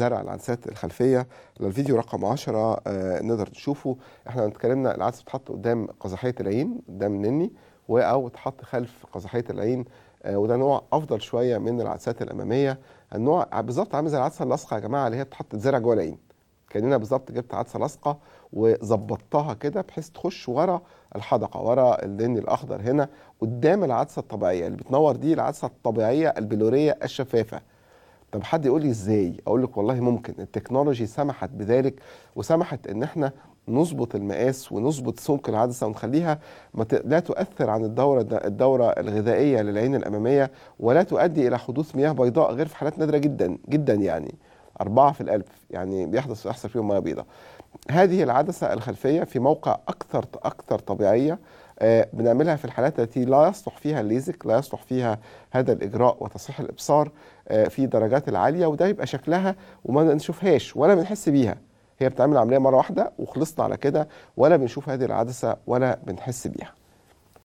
زرع العدسات الخلفيه للفيديو رقم 10 آه، نقدر نشوفه احنا اتكلمنا العدسه بتتحط قدام قزحيه العين قدام النني او تحط خلف قزحيه العين آه، وده نوع افضل شويه من العدسات الاماميه النوع بالظبط عامل زي العدسه اللاصقه يا جماعه اللي هي بتتحط تزرع جوه العين كاننا بالظبط جبت عدسه لاصقه وظبطتها كده بحيث تخش ورا الحدقه ورا اللين الاخضر هنا قدام العدسه الطبيعيه اللي بتنور دي العدسه الطبيعيه البلوريه الشفافه طب حد يقول لي ازاي اقول لك والله ممكن التكنولوجي سمحت بذلك وسمحت ان احنا نظبط المقاس ونظبط سمك العدسه ونخليها لا تؤثر عن الدوره الدوره الغذائيه للعين الاماميه ولا تؤدي الى حدوث مياه بيضاء غير في حالات نادره جدا جدا يعني أربعة في الألف يعني بيحدث يحصل فيهم مياه بيضاء هذه العدسة الخلفية في موقع أكثر أكثر طبيعية آه، بنعملها في الحالات التي لا يصلح فيها الليزك لا يصلح فيها هذا الاجراء وتصحيح الابصار آه، في درجات العاليه وده بيبقى شكلها وما نشوفهاش ولا بنحس بيها هي بتعمل عمليه مره واحده وخلصنا على كده ولا بنشوف هذه العدسه ولا بنحس بيها